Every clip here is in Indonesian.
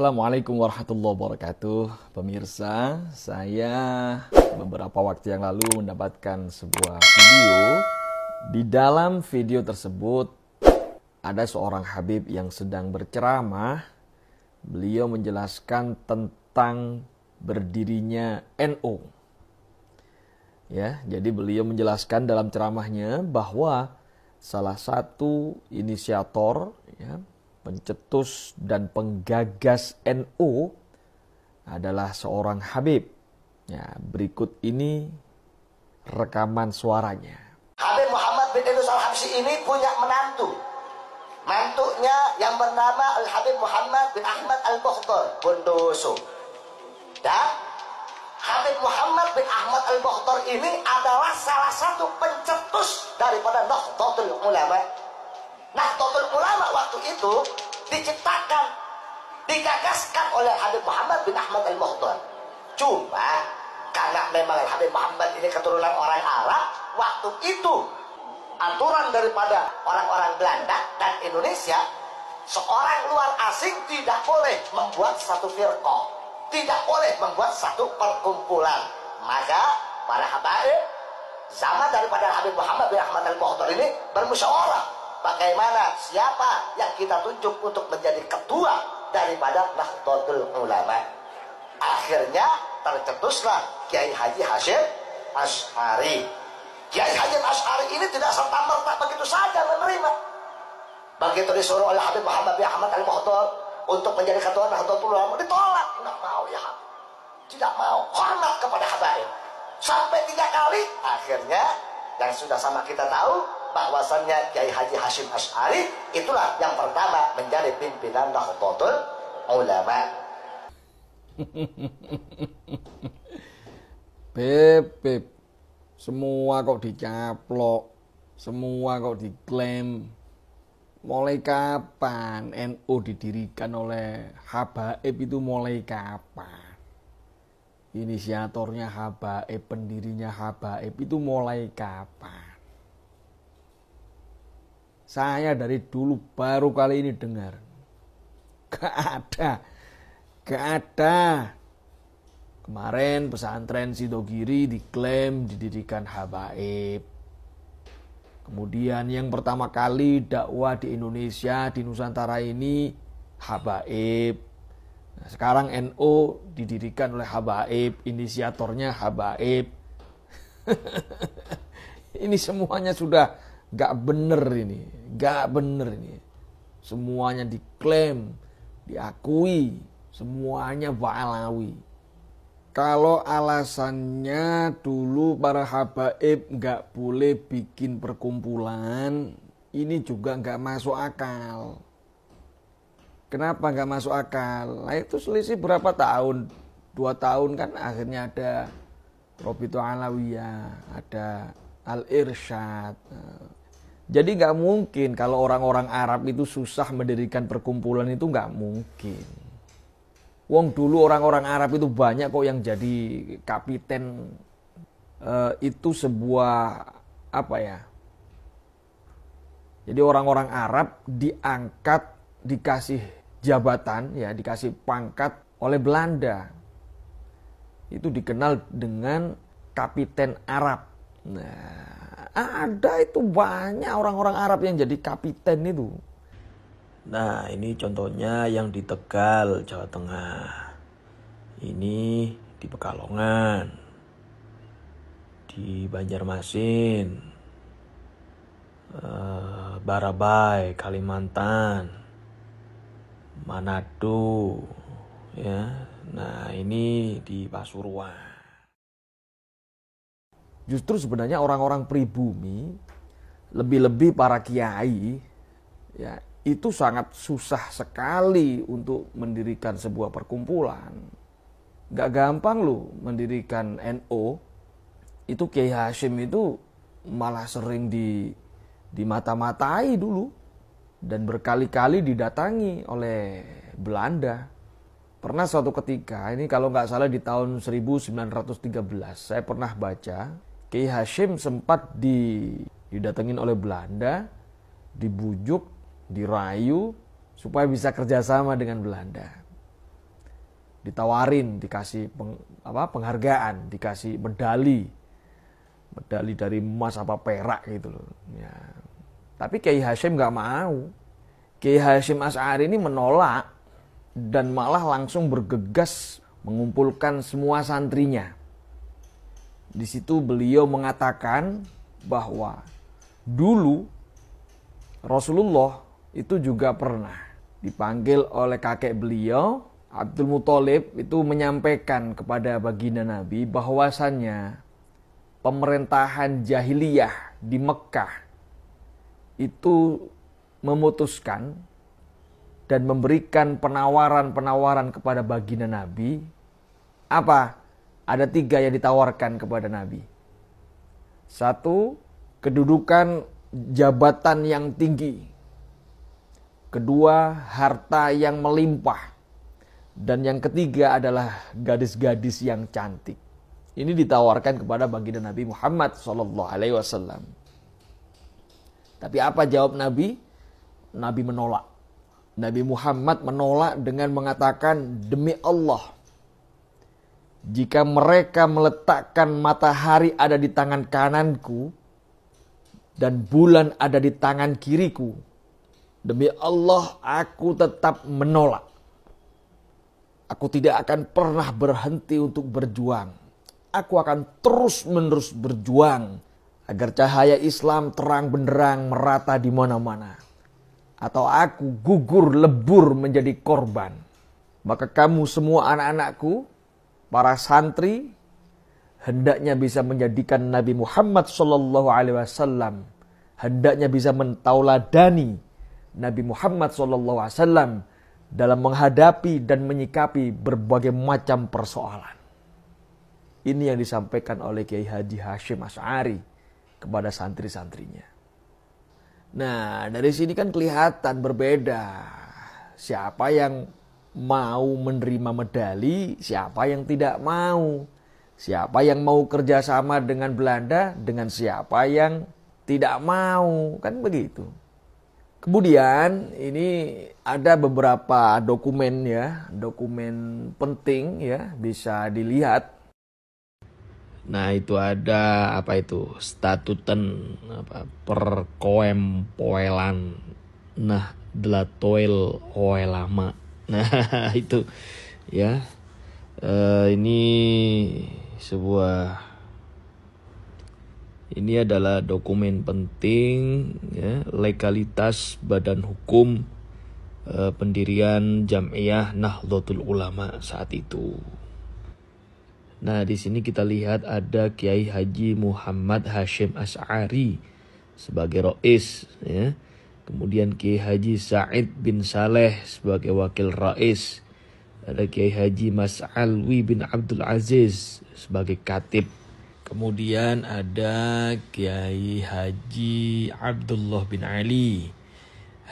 Assalamualaikum warahmatullahi wabarakatuh Pemirsa, saya beberapa waktu yang lalu mendapatkan sebuah video Di dalam video tersebut ada seorang Habib yang sedang berceramah Beliau menjelaskan tentang berdirinya NU NO. Ya, jadi beliau menjelaskan dalam ceramahnya bahwa salah satu inisiator ya, pencetus dan penggagas NU adalah seorang Habib. Ya, berikut ini rekaman suaranya. Habib Muhammad bin Idris Al-Habsyi ini punya menantu. Mantunya yang bernama Al-Habib Muhammad bin Ahmad Al-Bukhtar Bondoso. Dan Habib Muhammad bin Ahmad Al-Bukhtar ini adalah salah satu pencetus daripada Nahdlatul Ulama ulama waktu itu diciptakan, digagaskan oleh Habib Muhammad bin Ahmad Al-Muhdar. Cuma karena memang Habib Muhammad ini keturunan orang Arab, waktu itu aturan daripada orang-orang Belanda dan Indonesia, seorang luar asing tidak boleh membuat satu firqa tidak boleh membuat satu perkumpulan. Maka para habaib zaman daripada Habib Muhammad bin Ahmad Al-Muhdar ini bermusyawarah bagaimana siapa yang kita tunjuk untuk menjadi ketua daripada Nahdlatul Ulama akhirnya tercetuslah Kiai Haji Hasyim Ashari Kiai Haji Ashari ini tidak serta merta begitu saja menerima begitu disuruh oleh Habib Muhammad bin Ahmad al Muhdor untuk menjadi ketua Nahdlatul Ulama ditolak tidak mau ya tidak mau hormat kepada Habib. sampai tiga kali akhirnya yang sudah sama kita tahu bahwasannya Kiai Haji Hashim Ash'ari itulah yang pertama menjadi pimpinan Nahdlatul Ulama. Beb, beb, semua kok dicaplok, semua kok diklaim. Mulai kapan NU didirikan oleh Habaib itu mulai kapan? Inisiatornya Habaib, pendirinya Habaib itu mulai kapan? Saya dari dulu baru kali ini dengar. Gak ada. Gak ada. Kemarin pesantren Sidogiri diklaim didirikan habaib. Kemudian yang pertama kali dakwah di Indonesia, di Nusantara ini habaib. Nah, sekarang NO didirikan oleh habaib, inisiatornya habaib. ini semuanya sudah Gak bener ini, gak bener ini. Semuanya diklaim, diakui, semuanya Ba'alawi. Kalau alasannya dulu para habaib gak boleh bikin perkumpulan, ini juga gak masuk akal. Kenapa gak masuk akal? Nah itu selisih berapa tahun? Dua tahun kan akhirnya ada Robito Alawiyah, ada Al-Irsyad, eh, jadi nggak mungkin kalau orang-orang Arab itu susah mendirikan perkumpulan itu nggak mungkin. Wong dulu orang-orang Arab itu banyak kok yang jadi kapiten eh, itu sebuah apa ya? Jadi orang-orang Arab diangkat dikasih jabatan ya dikasih pangkat oleh Belanda itu dikenal dengan kapiten Arab. Nah, ada itu banyak orang-orang Arab yang jadi kapiten itu. Nah, ini contohnya yang di Tegal, Jawa Tengah. Ini di Pekalongan. Di Banjarmasin. Eh, Barabai, Kalimantan, Manado, ya. Nah, ini di Pasuruan justru sebenarnya orang-orang pribumi, lebih-lebih para kiai, ya itu sangat susah sekali untuk mendirikan sebuah perkumpulan. Gak gampang loh mendirikan NO. Itu Kiai Hashim itu malah sering di mata matai dulu dan berkali-kali didatangi oleh Belanda. Pernah suatu ketika, ini kalau nggak salah di tahun 1913, saya pernah baca Kiai Hashim sempat didatengin oleh Belanda, dibujuk, dirayu supaya bisa kerjasama dengan Belanda. Ditawarin, dikasih peng, apa, penghargaan, dikasih medali, medali dari emas apa perak gitu loh. Ya. Tapi Kiai Hashim nggak mau. Kiai Hashim As'ari ini menolak dan malah langsung bergegas mengumpulkan semua santrinya di situ beliau mengatakan bahwa dulu Rasulullah itu juga pernah dipanggil oleh kakek beliau Abdul Muthalib itu menyampaikan kepada baginda Nabi bahwasannya pemerintahan jahiliyah di Mekah itu memutuskan dan memberikan penawaran-penawaran kepada baginda Nabi apa ada tiga yang ditawarkan kepada Nabi. Satu, kedudukan jabatan yang tinggi. Kedua, harta yang melimpah. Dan yang ketiga adalah gadis-gadis yang cantik. Ini ditawarkan kepada baginda Nabi Muhammad saw. Tapi apa jawab Nabi? Nabi menolak. Nabi Muhammad menolak dengan mengatakan demi Allah jika mereka meletakkan matahari ada di tangan kananku dan bulan ada di tangan kiriku, demi Allah aku tetap menolak. Aku tidak akan pernah berhenti untuk berjuang. Aku akan terus-menerus berjuang agar cahaya Islam terang benderang merata di mana-mana. Atau aku gugur lebur menjadi korban. Maka kamu semua anak-anakku para santri hendaknya bisa menjadikan Nabi Muhammad Shallallahu Alaihi Wasallam hendaknya bisa mentauladani Nabi Muhammad Shallallahu Alaihi Wasallam dalam menghadapi dan menyikapi berbagai macam persoalan. Ini yang disampaikan oleh Kiai Haji Hashim As'ari kepada santri-santrinya. Nah, dari sini kan kelihatan berbeda. Siapa yang mau menerima medali, siapa yang tidak mau. Siapa yang mau kerjasama dengan Belanda, dengan siapa yang tidak mau. Kan begitu. Kemudian ini ada beberapa dokumen ya, dokumen penting ya bisa dilihat. Nah itu ada apa itu statuten apa poelan, nah delatoil oelama Nah itu ya uh, ini sebuah ini adalah dokumen penting ya, legalitas badan hukum uh, pendirian Jamiyah Nahdlatul Ulama saat itu. Nah, di sini kita lihat ada Kiai Haji Muhammad Hashim As'ari sebagai rois ya. Kemudian Kiai Haji Said bin Saleh sebagai wakil rais. Ada Kiai Haji Mas Alwi bin Abdul Aziz sebagai katib. Kemudian ada Kiai Haji Abdullah bin Ali,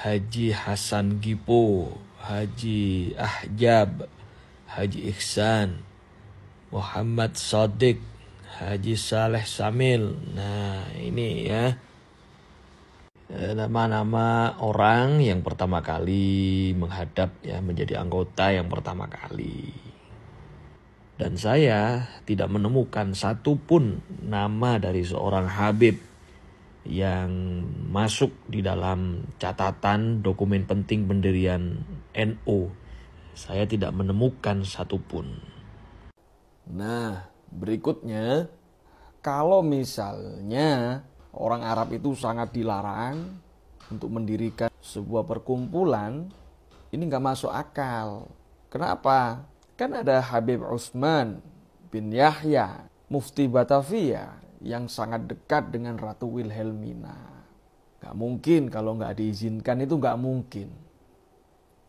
Haji Hasan Gipo, Haji Ahjab, Haji Ihsan, Muhammad Sadiq, Haji Saleh Samil. Nah, ini ya Eh, nama-nama orang yang pertama kali menghadap ya menjadi anggota yang pertama kali. Dan saya tidak menemukan satupun nama dari seorang Habib yang masuk di dalam catatan dokumen penting pendirian NU. NO. Saya tidak menemukan satupun. Nah, berikutnya kalau misalnya orang Arab itu sangat dilarang untuk mendirikan sebuah perkumpulan ini nggak masuk akal. Kenapa? Kan ada Habib Utsman bin Yahya, Mufti Batavia yang sangat dekat dengan Ratu Wilhelmina. Gak mungkin kalau nggak diizinkan itu nggak mungkin.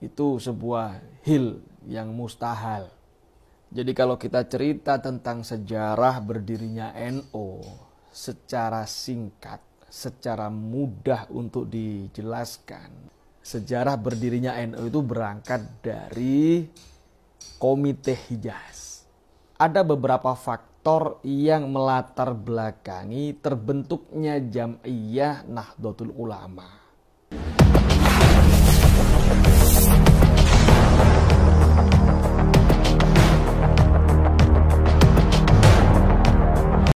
Itu sebuah hil yang mustahil. Jadi kalau kita cerita tentang sejarah berdirinya NO, secara singkat, secara mudah untuk dijelaskan. Sejarah berdirinya NU e itu berangkat dari Komite Hijaz. Ada beberapa faktor yang melatar belakangi terbentuknya Jam'iyah Nahdlatul Ulama.